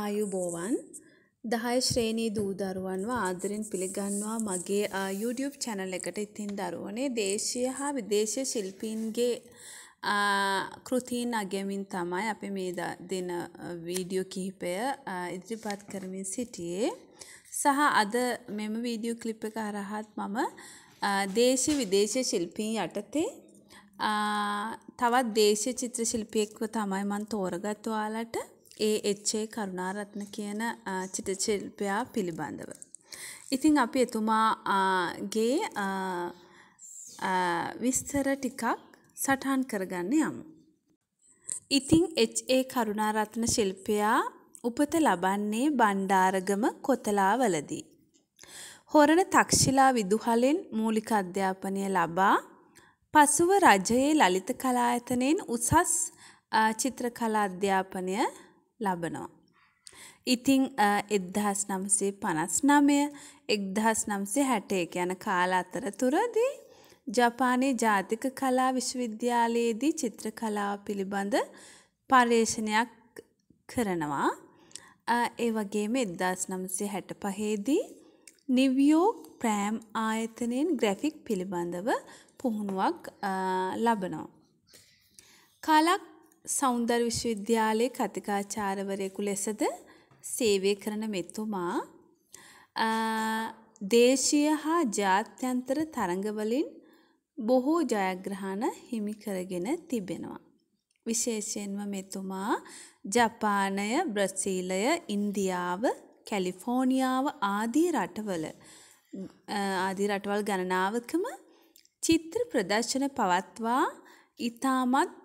ආයුබෝවන් දහය ශ්‍රේණී දූ දරුවන්ව ආදරෙන් පිළිගන්නවා මගේ YouTube චැනල් එකට ඉතින් දරුවනේ දේශය හා විදේශ ශිල්පීන්ගේ කෘතිීන් අගමින් තමයි අපි මේ දෙන වීඩියෝ කිහිපය ඉදිරිපත් කරමින් සිටියේ සහ අද මෙම වීඩියෝ කලිප් එක අරහත් මම දේශ විදේශ ශිල්පීන් යටතේ තවත් දේශ චිත්‍ර ශිල්පියෙක්ව තමයි මන් තෝරගත්වාලට ඒ එච්.ඒ. කරුණාරත්න කියන චිත්‍රශිල්පියා පිළිබඳව. ඉතින් අපි එතුමාගේ විස්තර ටිකක් සටහන් කරගන්න යමු. ඉතිං එච්.ඒ. කරුණාරත්න ශිල්පියා උපත ලබන්නේ බණ්ඩාරගම කොතලාවලදී. හොරණ තක්ෂිලා විදුහලෙන් මූලික අධ්‍යාපනය ලබා පසුව රජයේ ලලිත කලා ඇතනෙන් උසස් චිත්‍රකලා අධ්‍යාපනය ලබනවා. ඉතිං එදහස් නම්සේ පනස් නමය එක්දහස් නම්සේ හැටේ යන කාල අතර තුරදී ජපානයේ ජාතික කලා විශ්වවිද්‍යාලයේදී චිත්‍ර කලාව පිළිබඳ පර්යේෂණයක් කරනවා. ඒ වගේම එදදාස් නම්සේ හැට පහේදී නිවියෝක් ප්‍රෑම් ආයතනයෙන් ග්‍රැෆික් පිළිබඳව පුහුණුවක් ලබනෝ. කලක් සෞන්දර් විශ්වවිද්‍යාලයේ කතිකාචාරවරයෙකු ලෙසද සේවය කරන මෙතුමා දේශීය හා ජාත්‍යන්තර තරඟවලින් බොහෝ ජයග්‍රහණ හිමි කරගෙන තිබෙනවා. විශේෂයෙන්ම මෙතුමා ජපානය බ්‍රසීලය ඉන්දියාව කැලිෆෝනිියාව ආදී රටවල ආදී රටවල් ගණනාවකම චිත්‍ර ප්‍රදර්ශන පවත්වා ඉතාමත්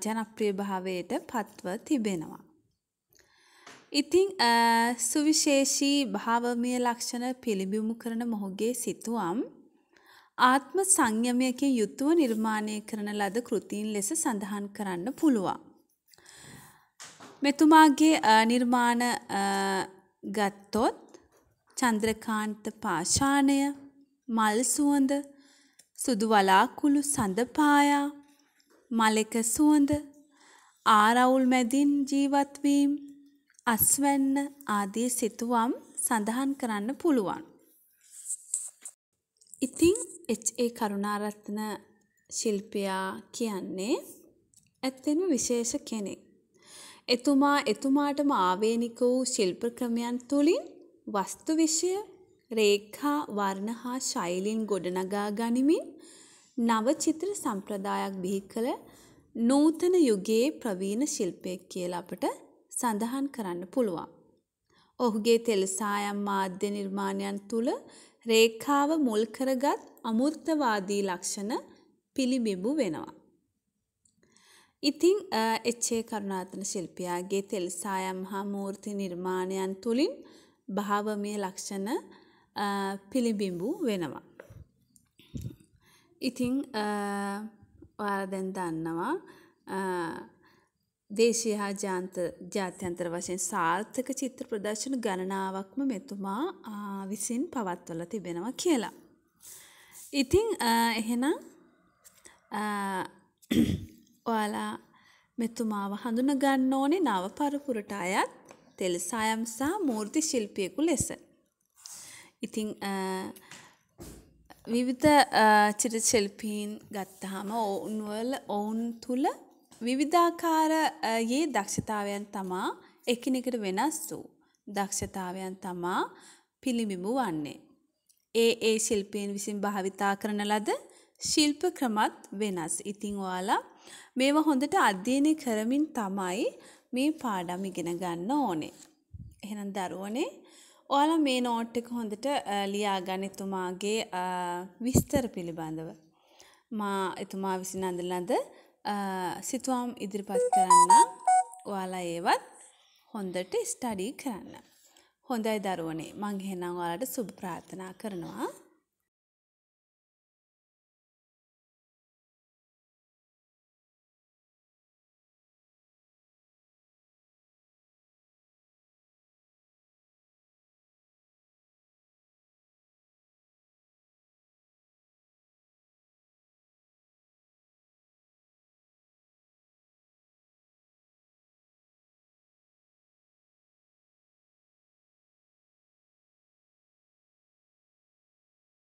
ජනප්‍රියභාවයට පත්ව තිබෙනවා. ඉතිං සුවිශේෂී භාවමය ලක්ෂණ පිළිබිමු කරන මොහුගේ සිතුවම් ආත්ම සංයමයකින් යුතුව නිර්මාණය කරන ලද කෘතිීන් ලෙස සඳහන් කරන්න පුළුවන්. මෙතුමාගේ නිර්මාණ ගත්තොත් චන්ද්‍රකාන්ත පාෂාණය මල් සුවඳ සුදු වලාකුළු සඳපායා මලෙක සුවඳ ආරවුල් මැදින් ජීවත්වීම් අස්වැන්න ආදී සිතුවම් සඳහන් කරන්න පුළුවන්. ඉතිං එඒ කරුණාරත්න ශිල්පයා කියන්නේ ඇත්තෙන විශේෂ කෙනෙක්. එතුමා එතුමාටම ආවේනික වූ ශිල්ප ක්‍රමයන් තුළින් වස්තු විෂය රේඛා වර්ණ හා ශෛලින් ගොඩනගා ගනිමින් නවචිත්‍ර සම්ප්‍රදායක් බිහි කළ නූතන යුගයේ ප්‍රවීණ ශිල්පයක් කියලා අපට සඳහන් කරන්න පුළුවන්. ඔහුගේ තෙලසායම් මාධ්‍ය නිර්මාණයන් තුළ රේඛාව මුල් කරගත් අමුර්ථවාදී ලක්ෂණ පිළිබිඹු වෙනවා. ඉතිං එච්චේ කරුණාතන ශිල්පියාගේ තෙල්සායම් හා මූර්ති නිර්මාණයන් තුළින් භාවමය ලක්ෂණ පිළිබිඹු වෙනවා. ඉතිං ඔයාලා දැන් දන්නවා දේශීය හා ජාන්ත ජාත්‍යන්තර වශයෙන් සාර්ථක චිත්‍ර ප්‍රදර්ශන ගණනාවක්ම මෙතුමා විසින් පවත්වල තිබෙනවා කියලා. ඉතිං එහෙනම් ඔයාලා මෙතුමාව හඳුන ගන්න ඕනේ නව පරපුරට අයත් තෙල් සයම් සහ මූර්ති ශිල්පියෙකු ලෙස. ඉතිං විවිධ චිරශිල්පීන් ගත්තාම ඔවුන්වල ඔවුන් තුළ විවිධාකාරයේ දක්ෂතාවයන් තමා එකිනෙකට වෙනස් වූ දක්ෂතාවයන් තමා පිළිබිඹු වන්නේ. ඒ ඒ ශිල්පයෙන් විසින් භාවිතා කරන ලද ශිල්ප ක්‍රමත් වෙනස්. ඉතිං ඔයාලා මේව හොඳට අධ්‍යයනය කරමින් තමයි මේ පාඩම් ඉගෙන ගන්න ඕනේ. එහෙනම් දරුවනේ ඔයාලා මේ නෝට් එක හොඳට ලියාගන්න එතුමාගේ විස්තර පිළිබඳව. මා එතුමා විසින් අඳලඳ සිතුවම් ඉදිරිපත් කරන්න ඔයාලා ඒවත් හොඳට ස්ටඩී කරන්න. හොඳයි දරුවනේ මං එහෙනම් ඔයාලට සුබ ප්‍රාර්ථනා කරනවා.